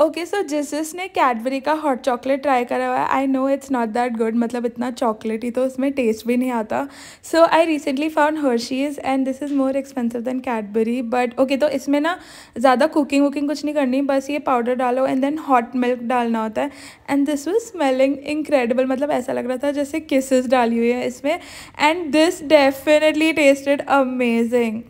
okay so जिस जिसने Cadbury का हॉट चॉकलेट ट्राई करा हुआ है I know it's not that good मतलब इतना चॉकलेट ही तो उसमें टेस्ट भी नहीं आता so I recently found Hershey's and this is more expensive than Cadbury but okay तो इसमें ना ज़्यादा कुकिंग वुकिंग कुछ नहीं करनी बस ये पाउडर डालो एंड देन हॉट मिल्क डालना होता है and this was smelling incredible मतलब ऐसा लग रहा था जैसे किसेस डाली हुई है इसमें and this definitely tasted amazing